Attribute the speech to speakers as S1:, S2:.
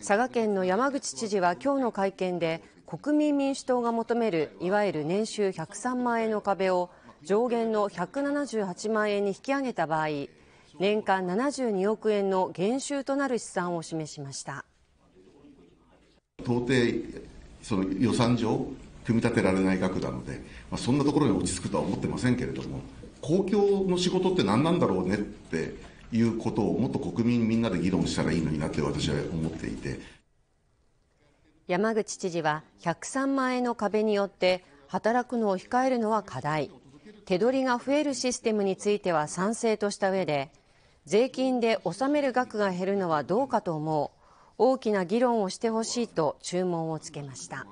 S1: 佐賀県の山口知事は今日の会見で国民民主党が求めるいわゆる年収103万円の壁を上限の178万円に引き上げた場合年間72億円の減収となる試算を示しました
S2: 到底その予算上組み立てられない額なので、まあ、そんなところに落ち着くとは思ってませんけれども公共の仕事って何なんだろうねっていうことをもっと国民みんなで議論したらいいのになって私は思っていて
S1: 山口知事は103万円の壁によって働くのを控えるのは課題手取りが増えるシステムについては賛成とした上で税金で納める額が減るのはどうかと思う大きな議論をしてほしいと注文をつけました。